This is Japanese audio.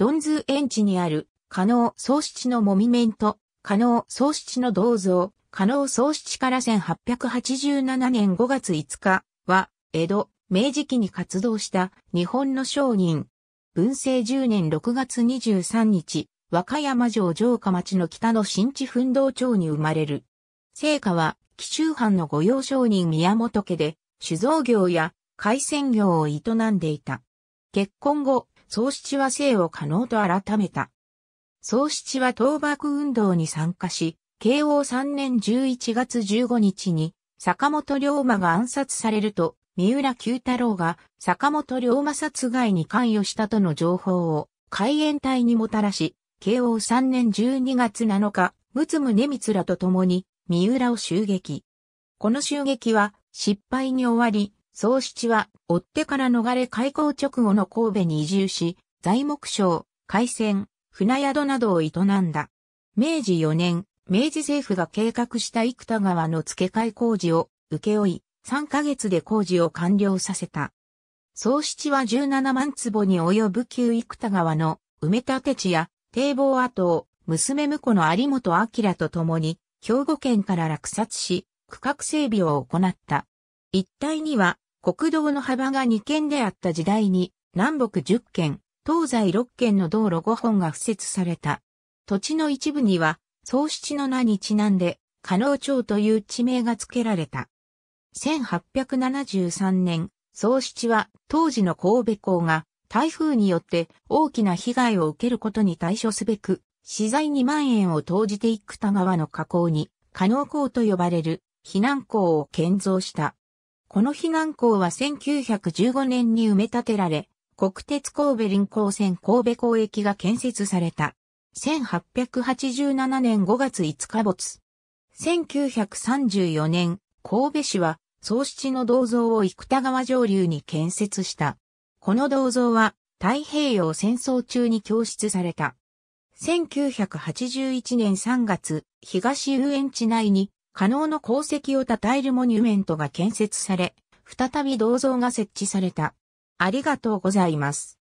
ドンズ園地にある、加納宗七のモミメント、加納宗七の銅像、加納宗七から1887年5月5日は、江戸、明治期に活動した日本の商人。文政10年6月23日、和歌山城城下町の北の新地奮闘町に生まれる。聖火は、紀州藩の御用商人宮本家で、酒造業や海鮮業を営んでいた。結婚後、宗七は生を可能と改めた。宗七は倒幕運動に参加し、慶応3年11月15日に、坂本龍馬が暗殺されると、三浦九太郎が坂本龍馬殺害に関与したとの情報を海援隊にもたらし、慶応3年12月7日、陸奥宗光らと共に三浦を襲撃。この襲撃は失敗に終わり、宗七は、追ってから逃れ開港直後の神戸に移住し、材木商、海鮮、船宿などを営んだ。明治4年、明治政府が計画した幾田川の付け替え工事を請け負い、3ヶ月で工事を完了させた。宗七は17万坪に及ぶ旧幾田川の埋め立て地や堤防跡を娘婿の有本明と共に兵庫県から落札し、区画整備を行った。一帯には国道の幅が2県であった時代に、南北10県、東西6県の道路5本が付設された。土地の一部には、総七の名にちなんで、加納町という地名が付けられた。1873年、総七は当時の神戸港が台風によって大きな被害を受けることに対処すべく、資材2万円を投じて幾田川の河口に、加納港と呼ばれる避難港を建造した。この避難港は1915年に埋め立てられ、国鉄神戸臨港線神戸港駅が建設された。1887年5月5日没。1934年、神戸市は、宗七の銅像を生田川上流に建設した。この銅像は、太平洋戦争中に供出された。1981年3月、東遊園地内に可能の功績を称えるモニュメントが建設され、再び銅像が設置された。ありがとうございます。